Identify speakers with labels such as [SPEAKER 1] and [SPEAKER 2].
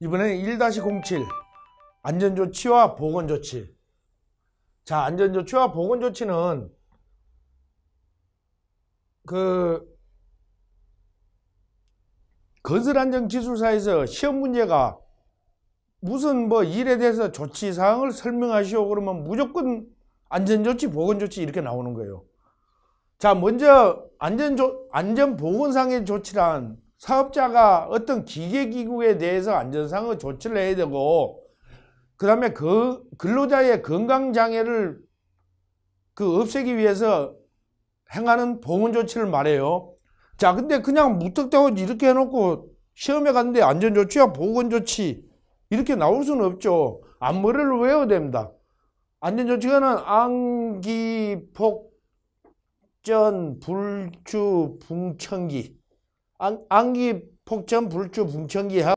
[SPEAKER 1] 이번에 는1-07 안전조치와 보건조치 자 안전조치와 보건조치는 그 건설안전기술사에서 시험 문제가 무슨 뭐 일에 대해서 조치 사항을 설명하시오 그러면 무조건 안전조치 보건조치 이렇게 나오는 거예요 자 먼저 안전조, 안전보건상의 조치란 사업자가 어떤 기계기구에 대해서 안전상의 조치를 해야 되고 그 다음에 그 근로자의 건강장애를 그 없애기 위해서 행하는 보건 조치를 말해요. 자 근데 그냥 무턱대고 이렇게 해놓고 시험에 갔는데 안전조치와 보건조치 이렇게 나올 수는 없죠. 앞머리를 외워야 됩니다. 안전조치가는 안기, 폭전, 불주, 붕천기 안, 기 폭천, 불주, 붕천기하고